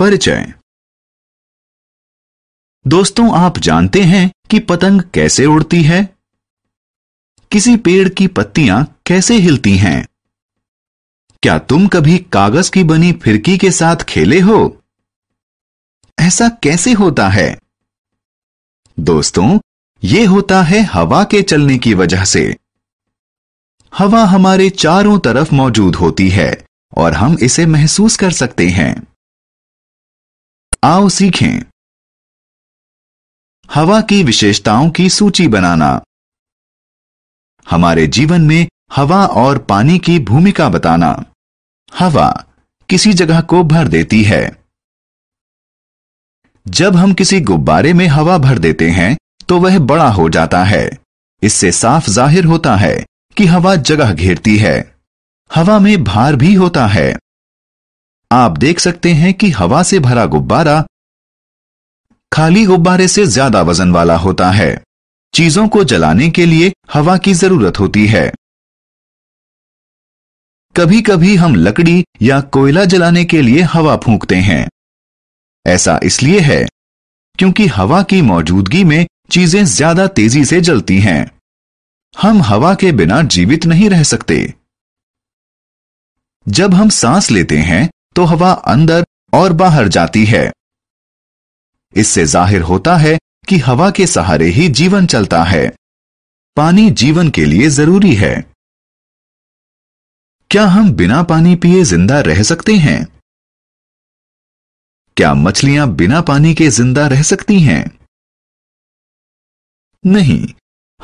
परिचय दोस्तों आप जानते हैं कि पतंग कैसे उड़ती है किसी पेड़ की पत्तियां कैसे हिलती हैं क्या तुम कभी कागज की बनी फिरकी के साथ खेले हो ऐसा कैसे होता है दोस्तों ये होता है हवा के चलने की वजह से हवा हमारे चारों तरफ मौजूद होती है और हम इसे महसूस कर सकते हैं आओ सीखें हवा की विशेषताओं की सूची बनाना हमारे जीवन में हवा और पानी की भूमिका बताना हवा किसी जगह को भर देती है जब हम किसी गुब्बारे में हवा भर देते हैं तो वह बड़ा हो जाता है इससे साफ जाहिर होता है कि हवा जगह घेरती है हवा में भार भी होता है आप देख सकते हैं कि हवा से भरा गुब्बारा खाली गुब्बारे से ज्यादा वजन वाला होता है चीजों को जलाने के लिए हवा की जरूरत होती है कभी कभी हम लकड़ी या कोयला जलाने के लिए हवा फूंकते हैं ऐसा इसलिए है क्योंकि हवा की मौजूदगी में चीजें ज्यादा तेजी से जलती हैं हम हवा के बिना जीवित नहीं रह सकते जब हम सांस लेते हैं तो हवा अंदर और बाहर जाती है इससे जाहिर होता है कि हवा के सहारे ही जीवन चलता है पानी जीवन के लिए जरूरी है क्या हम बिना पानी पिए जिंदा रह सकते हैं क्या मछलियां बिना पानी के जिंदा रह सकती हैं नहीं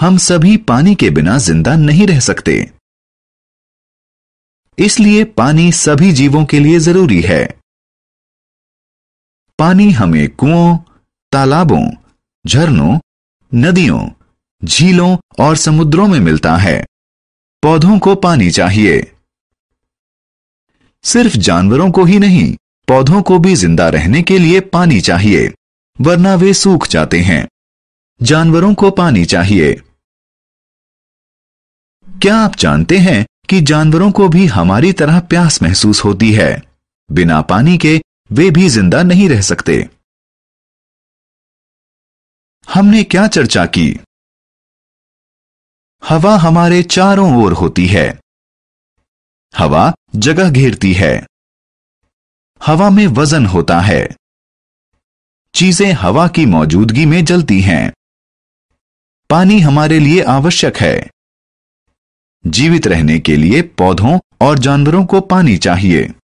हम सभी पानी के बिना जिंदा नहीं रह सकते इसलिए पानी सभी जीवों के लिए जरूरी है पानी हमें कुओं तालाबों झरनों नदियों झीलों और समुद्रों में मिलता है पौधों को पानी चाहिए सिर्फ जानवरों को ही नहीं पौधों को भी जिंदा रहने के लिए पानी चाहिए वरना वे सूख जाते हैं जानवरों को पानी चाहिए क्या आप जानते हैं कि जानवरों को भी हमारी तरह प्यास महसूस होती है बिना पानी के वे भी जिंदा नहीं रह सकते हमने क्या चर्चा की हवा हमारे चारों ओर होती है हवा जगह घेरती है हवा में वजन होता है चीजें हवा की मौजूदगी में जलती हैं पानी हमारे लिए आवश्यक है जीवित रहने के लिए पौधों और जानवरों को पानी चाहिए